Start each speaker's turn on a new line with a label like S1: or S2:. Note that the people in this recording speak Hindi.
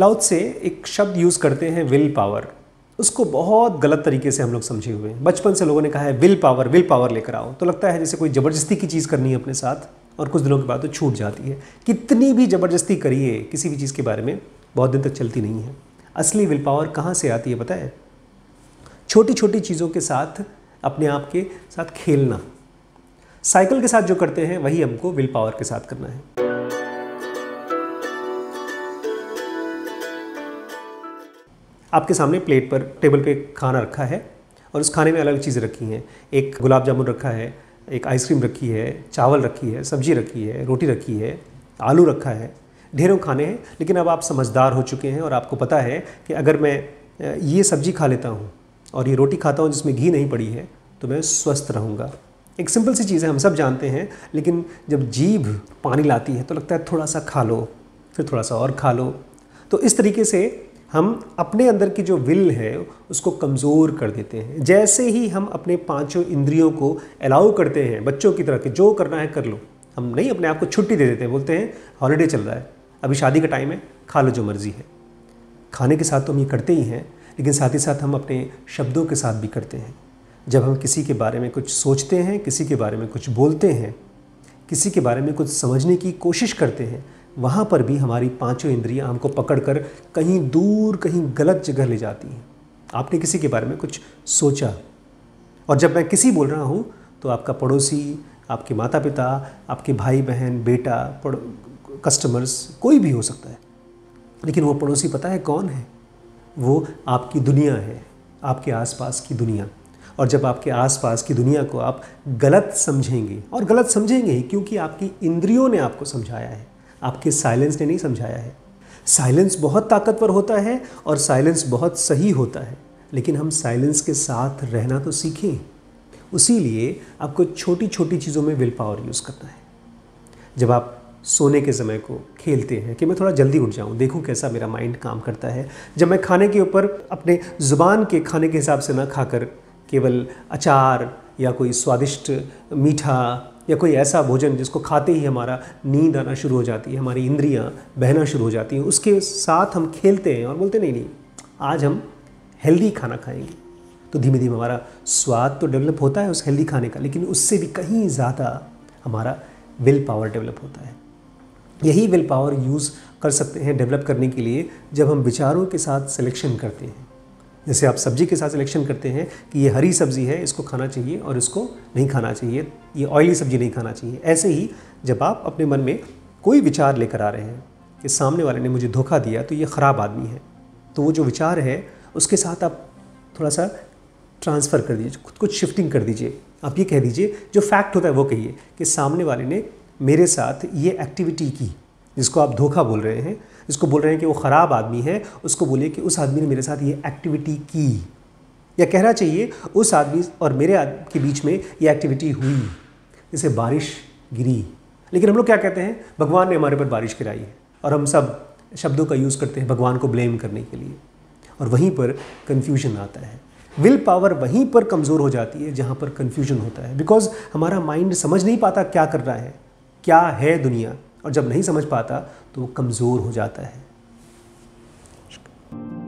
S1: लाउथ से एक शब्द यूज़ करते हैं विल पावर उसको बहुत गलत तरीके से हम लोग समझे हुए हैं बचपन से लोगों ने कहा है विल पावर विल पावर लेकर आओ तो लगता है जैसे कोई ज़बरदस्ती की चीज़ करनी है अपने साथ और कुछ दिनों के बाद तो छूट जाती है कितनी भी ज़बरदस्ती करिए किसी भी चीज़ के बारे में बहुत दिन तक चलती नहीं है असली विल पावर कहाँ से आती है पता है छोटी छोटी चीज़ों के साथ अपने आप के साथ खेलना साइकिल के साथ जो करते हैं वही हमको विल पावर के साथ करना है आपके सामने प्लेट पर टेबल पे खाना रखा है और उस खाने में अलग चीज़ें रखी हैं एक गुलाब जामुन रखा है एक आइसक्रीम रखी है चावल रखी है सब्जी रखी है रोटी रखी है आलू रखा है ढेरों खाने हैं लेकिन अब आप समझदार हो चुके हैं और आपको पता है कि अगर मैं ये सब्जी खा लेता हूँ और ये रोटी खाता हूँ जिसमें घी नहीं पड़ी है तो मैं स्वस्थ रहूँगा एक सिंपल सी चीज़ है हम सब जानते हैं लेकिन जब जीभ पानी लाती है तो लगता है थोड़ा सा खा लो फिर थोड़ा सा और खा लो तो इस तरीके से हम अपने अंदर की जो विल है उसको कमज़ोर कर देते हैं जैसे ही हम अपने पांचों इंद्रियों को अलाउ करते हैं बच्चों की तरह कि जो करना है कर लो हम नहीं अपने आप को छुट्टी दे देते हैं बोलते हैं हॉलीडे चल रहा है अभी शादी का टाइम है खा लो जो मर्ज़ी है खाने के साथ तो हम ये करते ही हैं लेकिन साथ ही साथ हम अपने शब्दों के साथ भी करते हैं जब हम किसी के बारे में कुछ सोचते हैं किसी के बारे में कुछ बोलते हैं किसी के बारे में कुछ समझने की कोशिश करते हैं वहाँ पर भी हमारी पांचों इंद्रियाँ हमको पकड़कर कहीं दूर कहीं गलत जगह ले जाती हैं आपने किसी के बारे में कुछ सोचा और जब मैं किसी बोल रहा हूँ तो आपका पड़ोसी आपके माता पिता आपके भाई बहन बेटा कस्टमर्स कोई भी हो सकता है लेकिन वो पड़ोसी पता है कौन है वो आपकी दुनिया है आपके आसपास की दुनिया और जब आपके आसपास की दुनिया को आप गलत समझेंगे और गलत समझेंगे क्योंकि आपकी इंद्रियों ने आपको समझाया है आपके साइलेंस ने नहीं समझाया है साइलेंस बहुत ताकतवर होता है और साइलेंस बहुत सही होता है लेकिन हम साइलेंस के साथ रहना तो सीखें उसी लिए आपको छोटी छोटी चीज़ों में विल पावर यूज़ करना है जब आप सोने के समय को खेलते हैं कि मैं थोड़ा जल्दी उठ जाऊं देखूं कैसा मेरा माइंड काम करता है जब मैं खाने के ऊपर अपने ज़ुबान के खाने के हिसाब से ना खाकर केवल अचार या कोई स्वादिष्ट मीठा या कोई ऐसा भोजन जिसको खाते ही हमारा नींद आना शुरू हो जाती है हमारी इंद्रियां बहना शुरू हो जाती हैं उसके साथ हम खेलते हैं और बोलते नहीं नहीं आज हम हेल्दी खाना खाएंगे तो धीमे धीमे हमारा स्वाद तो डेवलप होता है उस हेल्दी खाने का लेकिन उससे भी कहीं ज़्यादा हमारा विल पावर डेवलप होता है यही विल पावर यूज़ कर सकते हैं डेवलप करने के लिए जब हम विचारों के साथ सिलेक्शन करते हैं जैसे आप सब्जी के साथ सिलेक्शन करते हैं कि ये हरी सब्जी है इसको खाना चाहिए और इसको नहीं खाना चाहिए ये ऑयली सब्जी नहीं खाना चाहिए ऐसे ही जब आप अपने मन में कोई विचार लेकर आ रहे हैं कि सामने वाले ने मुझे धोखा दिया तो ये ख़राब आदमी है तो वो जो विचार है उसके साथ आप थोड़ा सा ट्रांसफ़र कर दीजिए खुद कुछ शिफ्टिंग कर दीजिए आप ये कह दीजिए जो फैक्ट होता है वो कहिए कि सामने वाले ने मेरे साथ ये एक्टिविटी की जिसको आप धोखा बोल रहे हैं जिसको बोल रहे हैं कि वो ख़राब आदमी है उसको बोलिए कि उस आदमी ने मेरे साथ ये एक्टिविटी की या कहना चाहिए उस आदमी और मेरे आदमी के बीच में ये एक्टिविटी हुई जैसे बारिश गिरी लेकिन हम लोग क्या कहते हैं भगवान ने हमारे पर बारिश गिराई है और हम सब शब्दों का यूज़ करते हैं भगवान को ब्लेम करने के लिए और वहीं पर कन्फ्यूजन आता है विल पावर वहीं पर कमज़ोर हो जाती है जहाँ पर कन्फ्यूजन होता है बिकॉज हमारा माइंड समझ नहीं पाता क्या कर रहा है क्या है दुनिया और जब नहीं समझ पाता तो वो कमज़ोर हो जाता है